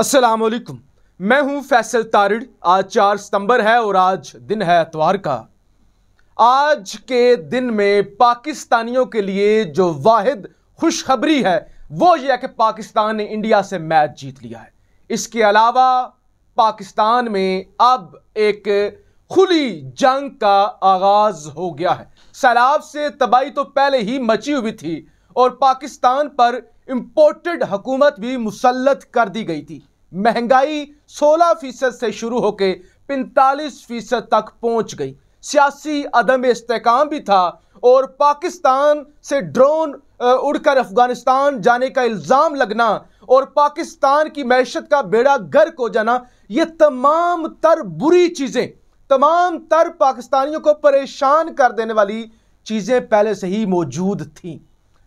असलम मैं हूं फैसल तारिड आज चार सितंबर है और आज दिन है एतवार का आज के दिन में पाकिस्तानियों के लिए जो वाहिद खुशखबरी है वो यह है कि पाकिस्तान ने इंडिया से मैच जीत लिया है इसके अलावा पाकिस्तान में अब एक खुली जंग का आगाज हो गया है सैलाब से तबाही तो पहले ही मची हुई थी और पाकिस्तान पर इम्पोर्टेड हकूमत भी मुसलत कर दी गई थी महंगाई 16 फीसद से शुरू होकर पैंतालीस फीसद तक पहुंच गई सियासी अदम इसकाम भी था और पाकिस्तान से ड्रोन उड़कर अफगानिस्तान जाने का इल्ज़ाम लगना और पाकिस्तान की मैशत का बेड़ा गर्क हो जाना ये तमाम तर बुरी चीज़ें तमाम तर पाकिस्तानियों को परेशान कर देने वाली चीज़ें पहले से ही मौजूद थीं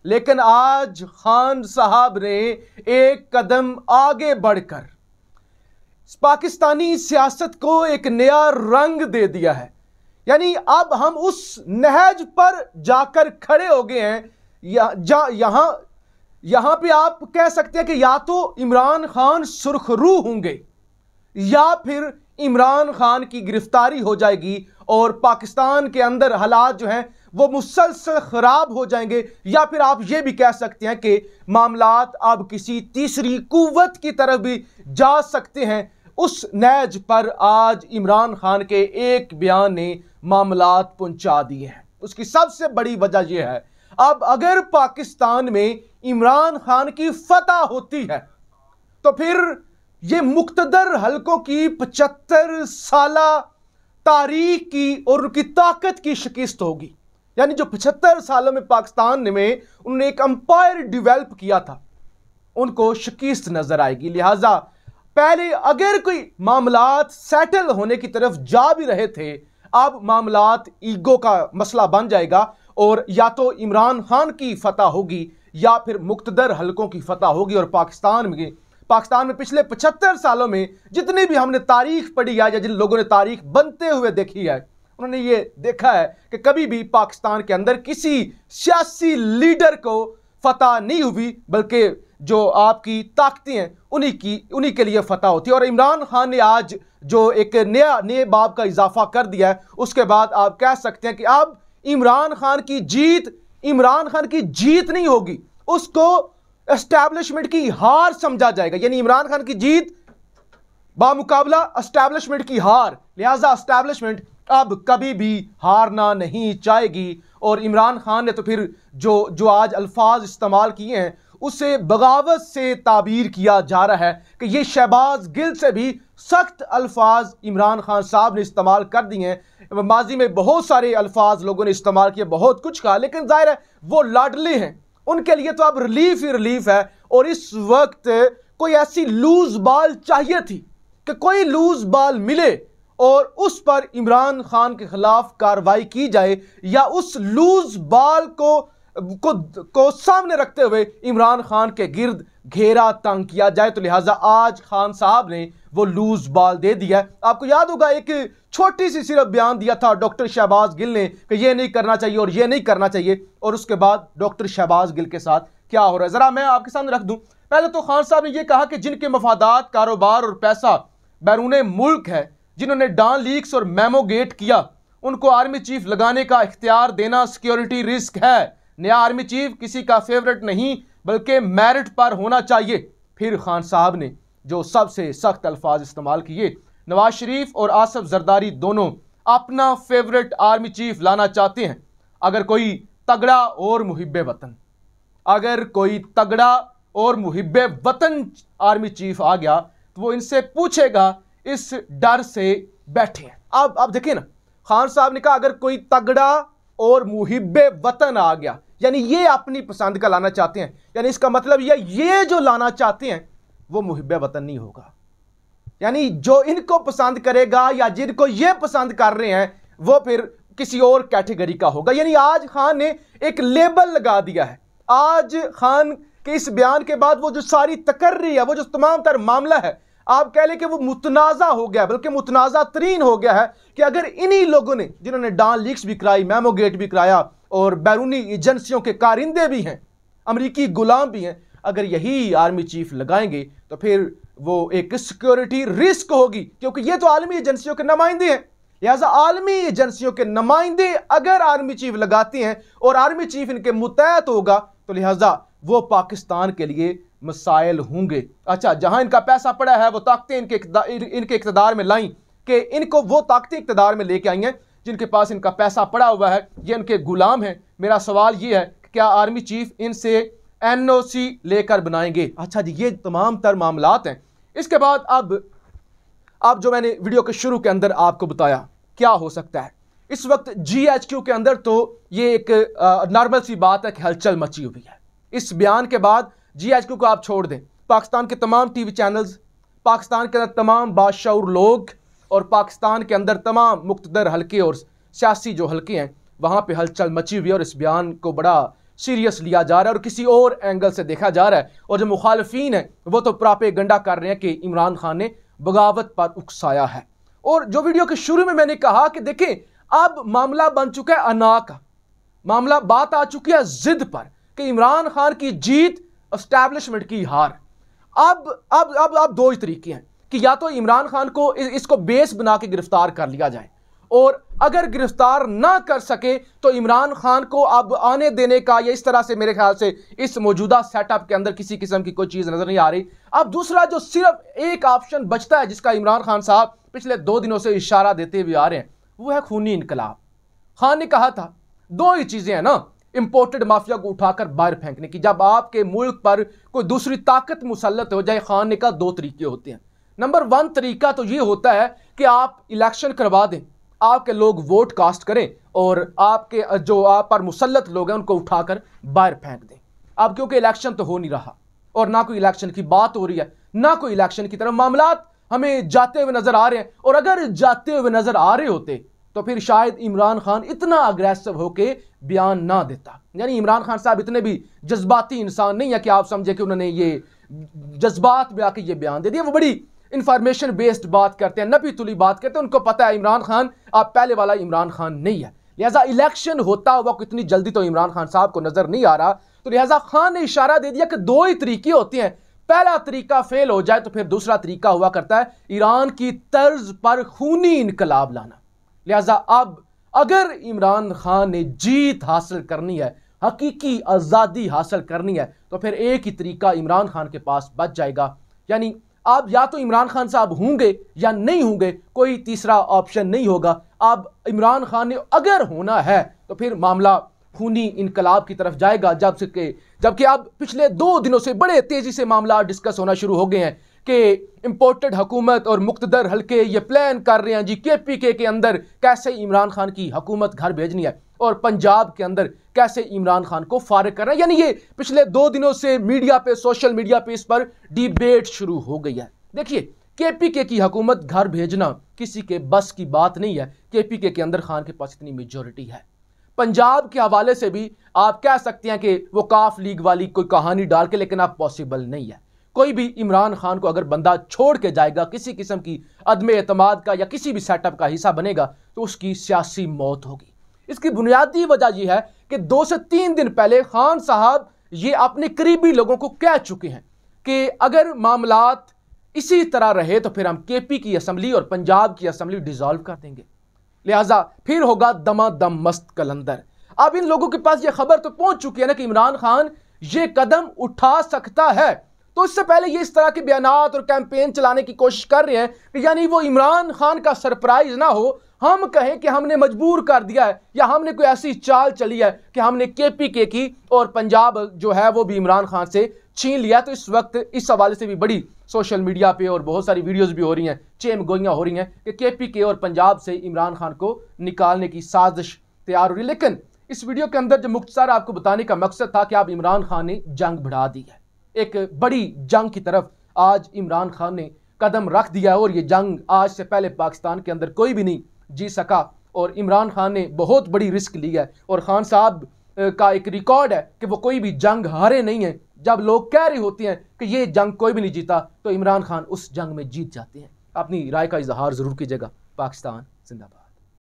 लेकिन आज खान साहब ने एक कदम आगे बढ़कर पाकिस्तानी सियासत को एक नया रंग दे दिया है यानी अब हम उस नहज पर जाकर खड़े हो गए हैं या, यहां यहाँ यहाँ पे आप कह सकते हैं कि या तो इमरान खान सुरखरू होंगे या फिर इमरान खान की गिरफ्तारी हो जाएगी और पाकिस्तान के अंदर हालात जो हैं वो मुसलसल ख़राब हो जाएंगे या फिर आप ये भी कह सकते हैं कि मामला अब किसी तीसरी कुवत की तरफ भी जा सकते हैं उस नैज पर आज इमरान खान के एक बयान ने मामला पहुंचा दिए हैं उसकी सबसे बड़ी वजह यह है अब अगर पाकिस्तान में इमरान खान की फतह होती है तो फिर ये मुख्तर हलकों की पचहत्तर साल तारीख की और उनकी ताकत की शिकस्त होगी यानी जो 75 सालों में पाकिस्तान में उन्होंने एक अंपायर डिवेल्प किया था उनको शिकस्त नज़र आएगी लिहाजा पहले अगर कोई मामला सेटल होने की तरफ जा भी रहे थे अब मामला ईगो का मसला बन जाएगा और या तो इमरान खान की फतह होगी या फिर मुख्तर हलकों की फतह होगी और पाकिस्तान में पाकिस्तान में पिछले पचहत्तर सालों में जितनी भी हमने तारीख पढ़ी है या जिन लोगों ने तारीख बनते हुए देखी है उन्होंने ये देखा है कि कभी भी पाकिस्तान के अंदर किसी सियासी लीडर को फतह नहीं हुई बल्कि जो आपकी ताकतें हैं उन्हीं की उन्हीं के लिए फतह होती है और इमरान खान ने आज जो एक नया नए बाब का इजाफा कर दिया है उसके बाद आप कह सकते हैं कि अब इमरान खान की जीत इमरान खान की जीत नहीं होगी उसको एस्टैब्लिशमेंट की हार समझा जाएगा यानी इमरान खान की जीत बामुकाबला एस्टैब्लिशमेंट की हार लिहाजा एस्टैब्लिशमेंट अब कभी भी हारना नहीं चाहेगी और इमरान खान ने तो फिर जो जो आज अल्फाज इस्तेमाल किए हैं उसे बगावत से ताबीर किया जा रहा है कि ये शहबाज गिल से भी सख्त अल्फाज इमरान खान साहब ने इस्तेमाल कर दिए हैं माजी में बहुत सारे अल्फाज लोगों ने इस्तेमाल किए बहुत कुछ कहा लेकिन ज़ाहिर है वो लाडली हैं उनके लिए तो अब रिलीफ ही रिलीफ है और इस वक्त कोई ऐसी लूज बाल चाहिए थी कि कोई लूज बाल मिले और उस पर इमरान खान के खिलाफ कार्रवाई की जाए या उस लूज बाल को को को सामने रखते हुए इमरान खान के गिर्द घेरा तंग किया जाए तो लिहाजा आज खान साहब ने वो लूज बाल दे दिया आपको याद होगा एक छोटी सी सिर्फ बयान दिया था डॉक्टर शहबाज गिल ने कि ये नहीं करना चाहिए और ये नहीं करना चाहिए और उसके बाद डॉक्टर शहबाज गिल के साथ क्या हो रहा है ज़रा मैं आपके सामने रख दूँ पहले तो खान साहब ने यह कहा कि जिनके मफादात कारोबार और पैसा बैरून मुल्क है जिन्होंने डान लीक्स और मेमोगेट किया उनको आर्मी चीफ लगाने का इख्तियार देना सिक्योरिटी रिस्क है नया आर्मी चीफ किसी का फेवरेट नहीं बल्कि मेरिट पर होना चाहिए फिर खान साहब ने जो सबसे सख्त अल्फाज इस्तेमाल किए नवाज शरीफ और आसफ जरदारी दोनों अपना फेवरेट आर्मी चीफ लाना चाहते हैं अगर कोई तगड़ा और मुहिब वतन अगर कोई तगड़ा और मुहिब वतन आर्मी चीफ आ गया तो वो इनसे पूछेगा इस डर से बैठे हैं अब अब देखिए ना खान साहब ने कहा अगर कोई तगड़ा और मुहिब वतन आ गया यानी ये अपनी पसंद का लाना चाहते हैं यानी इसका मतलब यह ये जो लाना चाहते हैं वो मुहिब वतन नहीं होगा यानी जो इनको पसंद करेगा या जिनको ये पसंद कर रहे हैं वो फिर किसी और कैटेगरी का होगा यानी आज खान ने एक लेबल लगा दिया है आज खान के इस बयान के बाद वो जो सारी तकर्री है वो जो तमाम तर मामला है आप कह लें कि वो मुतनाज़ा हो गया बल्कि मुतनाज़ा तरीन हो गया है कि अगर इन्हीं लोगों ने जिन्होंने डान लीक्स भी कराई मैमो गेट भी कराया और बैरूनी एजेंसियों के कारिंदे भी हैं अमरीकी गुलाम भी हैं अगर यही आर्मी चीफ लगाएंगे तो फिर वो एक सिक्योरिटी रिस्क होगी क्योंकि ये तो आलमी एजेंसियों के नुमाइंदे हैं लिहाजा आलमी एजेंसियों के नुमाइंदे अगर आर्मी चीफ लगाती हैं और आर्मी चीफ इनके मुतैत होगा तो लिहाजा वो पाकिस्तान के लिए मसाइल होंगे अच्छा जहां इनका पैसा पड़ा है वो ताकतें इनके इनके इकतदार में लाई कि इनको वो ताकतें इकतदार में लेके आई हैं जिनके पास इनका पैसा पड़ा हुआ है ये इनके गुलाम हैं मेरा सवाल ये है कि क्या आर्मी चीफ इनसे एन ओ सी लेकर बनाएंगे अच्छा जी ये तमाम तर मामला हैं इसके बाद अब अब जो मैंने वीडियो के शुरू के अंदर आपको बताया क्या हो सकता है इस वक्त जी एच क्यू के अंदर तो ये एक नॉर्मल सी बात है कि हलचल मची हुई है इस बयान के बाद जी जीएचक्यू को आप छोड़ दें पाकिस्तान के तमाम वी चैनल्स पाकिस्तान के अंदर तमाम बादशाह लोग और पाकिस्तान के अंदर तमाम मुख्तर हल्के और सियासी जो हल्के हैं वहाँ पर हलचल मची हुई है और इस बयान को बड़ा सीरियस लिया जा रहा है और किसी और एंगल से देखा जा रहा है और जो मुखालफी हैं वो तो प्रापे गंडा कर रहे हैं कि इमरान खान ने बगावत पर उकसाया है और जो वीडियो के शुरू में मैंने कहा कि देखें अब मामला बन चुका है अना का मामला बात आ चुकी है जिद पर कि इमरान खान की जीत एस्टैब्लिशमेंट की हार अब अब अब अब दो ही तरीके हैं कि या तो इमरान खान को इस, इसको बेस बना के गिरफ्तार कर लिया जाए और अगर गिरफ्तार ना कर सके तो इमरान खान को अब आने देने का या इस तरह से मेरे ख्याल से इस मौजूदा सेटअप के अंदर किसी किस्म की कोई चीज़ नज़र नहीं आ रही अब दूसरा जो सिर्फ एक ऑप्शन बचता है जिसका इमरान खान साहब पिछले दो दिनों से इशारा देते हुए आ रहे हैं वो है खूनी इनकलाब खान ने कहा था दो ही चीज़ें हैं ना इंपोर्टेड माफिया को उठाकर बाहर फेंकने की जब आपके मुल्क पर कोई दूसरी ताकत मुसलत हो जाए खान का दो तरीके होते हैं नंबर वन तरीका तो ये होता है कि आप इलेक्शन करवा दें आपके लोग वोट कास्ट करें और आपके जो आप पर मुसलत लोग हैं उनको उठाकर बाहर फेंक दें अब क्योंकि इलेक्शन तो हो नहीं रहा और ना कोई इलेक्शन की बात हो रही है ना कोई इलेक्शन की तरफ मामला हमें जाते हुए नजर आ रहे हैं और अगर जाते हुए नजर आ रहे होते तो फिर शायद इमरान खान इतना अग्रेसिव होकर बयान ना देता यानी इमरान खान साहब इतने भी जज्बाती इंसान नहीं है कि आप समझे कि उन्होंने ये जज्बात में आके ये बयान दे दिया वो बड़ी इंफॉर्मेशन बेस्ड बात करते हैं नपी तुली बात करते हैं उनको पता है इमरान खान आप पहले वाला इमरान खान नहीं है लिहाजा इलेक्शन होता हुआ इतनी जल्दी तो इमरान खान साहब को नज़र नहीं आ रहा तो लिहाजा खान ने इशारा दे दिया कि दो ही तरीके होते हैं पहला तरीका फेल हो जाए तो फिर दूसरा तरीका हुआ करता है ईरान की तर्ज पर खूनी इनकलाब लाना लिहाजा अब अगर इमरान खान ने जीत हासिल करनी है हकीकी आज़ादी हासिल करनी है तो फिर एक ही तरीका इमरान खान के पास बच जाएगा यानी आप या तो इमरान खान साहब होंगे या नहीं होंगे कोई तीसरा ऑप्शन नहीं होगा अब इमरान खान ने अगर होना है तो फिर मामला खूनी इनकलाब की तरफ जाएगा जब से जबकि अब पिछले दो दिनों से बड़े तेज़ी से मामला डिस्कस होना शुरू हो गए हैं कि इम्पोर्टेड हुकूमत और मुक्तदर हल्के ये प्लान कर रहे हैं जी के पी के के अंदर कैसे इमरान खान की हुकूमत घर भेजनी है और पंजाब के अंदर कैसे इमरान खान को फारग करना है यानी ये पिछले दो दिनों से मीडिया पे सोशल मीडिया पे इस पर डिबेट शुरू हो गई है देखिए के पी के की हुकूमत घर भेजना किसी के बस की बात नहीं है के पी के के अंदर खान के पास इतनी मेजोरिटी है पंजाब के हवाले से भी आप कह सकते हैं कि वो काफ लीग वाली कोई कहानी डाल के लेकिन आप पॉसिबल नहीं है कोई भी इमरान खान को अगर बंदा छोड़ के जाएगा किसी किस्म की अदम अतमाद का या किसी भी सेटअप का हिस्सा बनेगा तो उसकी सियासी मौत होगी इसकी बुनियादी वजह यह है कि दो से तीन दिन पहले खान साहब ये अपने करीबी लोगों को कह चुके हैं कि अगर मामला इसी तरह रहे तो फिर हम के पी की असम्बली और पंजाब की असम्बली डिज़ोल्व कर देंगे लिहाजा फिर होगा दमा दम मस्त कलंदर अब इन लोगों के पास ये खबर तो पहुंच चुकी है ना कि इमरान खान ये कदम उठा सकता है तो इससे पहले ये इस तरह के बयान और कैंपेन चलाने की कोशिश कर रहे हैं यानी वो इमरान खान का सरप्राइज ना हो हम कहें कि हमने मजबूर कर दिया है या हमने कोई ऐसी चाल चली है कि हमने के पी के की और पंजाब जो है वो भी इमरान खान से छीन लिया तो इस वक्त इस हवाले से भी बड़ी सोशल मीडिया पे और बहुत सारी वीडियोस भी हो रही हैं चेम गोइयाँ हो रही हैं कि के पी के और पंजाब से इमरान खान को निकालने की साजिश तैयार हो रही है लेकिन इस वीडियो के अंदर जो मुख्तार आपको बताने का मकसद था कि आप इमरान खान ने जंग बढ़ा दी है एक बड़ी जंग की तरफ आज इमरान खान ने कदम रख दिया है और ये जंग आज से पहले पाकिस्तान के अंदर कोई भी नहीं जी सका और इमरान खान ने बहुत बड़ी रिस्क ली है और खान साहब का एक रिकॉर्ड है कि वो कोई भी जंग हारे नहीं है जब लोग कह रहे होते हैं कि ये जंग कोई भी नहीं जीता तो इमरान खान उस जंग में जीत जाते हैं अपनी राय का इजहार ज़रूर कीजिएगा पाकिस्तान जिंदाबाद